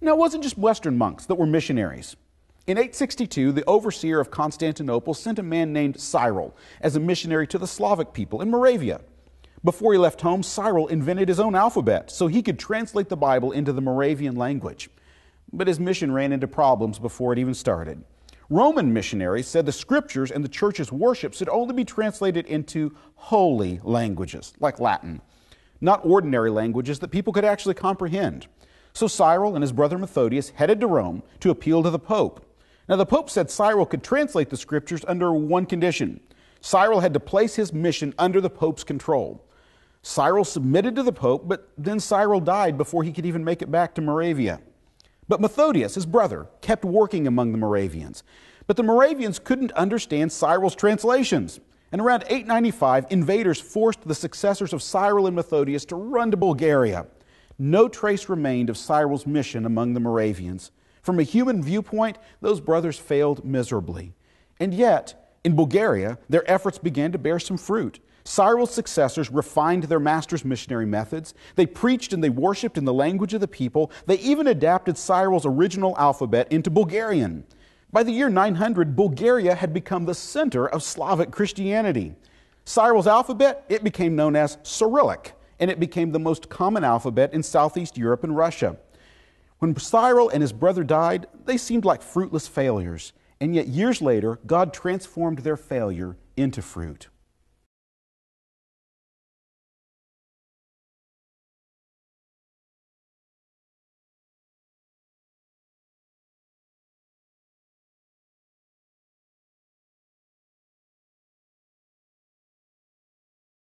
Now, it wasn't just Western monks that were missionaries. In 862, the overseer of Constantinople sent a man named Cyril as a missionary to the Slavic people in Moravia. Before he left home, Cyril invented his own alphabet so he could translate the Bible into the Moravian language. But his mission ran into problems before it even started. Roman missionaries said the scriptures and the church's worship should only be translated into holy languages, like Latin, not ordinary languages that people could actually comprehend. So Cyril and his brother Methodius headed to Rome to appeal to the Pope. Now, the Pope said Cyril could translate the scriptures under one condition Cyril had to place his mission under the Pope's control. Cyril submitted to the Pope, but then Cyril died before he could even make it back to Moravia. But Methodius, his brother, kept working among the Moravians. But the Moravians couldn't understand Cyril's translations. And around 895, invaders forced the successors of Cyril and Methodius to run to Bulgaria no trace remained of Cyril's mission among the Moravians. From a human viewpoint, those brothers failed miserably. And yet, in Bulgaria, their efforts began to bear some fruit. Cyril's successors refined their master's missionary methods. They preached and they worshiped in the language of the people. They even adapted Cyril's original alphabet into Bulgarian. By the year 900, Bulgaria had become the center of Slavic Christianity. Cyril's alphabet, it became known as Cyrillic and it became the most common alphabet in Southeast Europe and Russia. When Cyril and his brother died, they seemed like fruitless failures, and yet years later, God transformed their failure into fruit.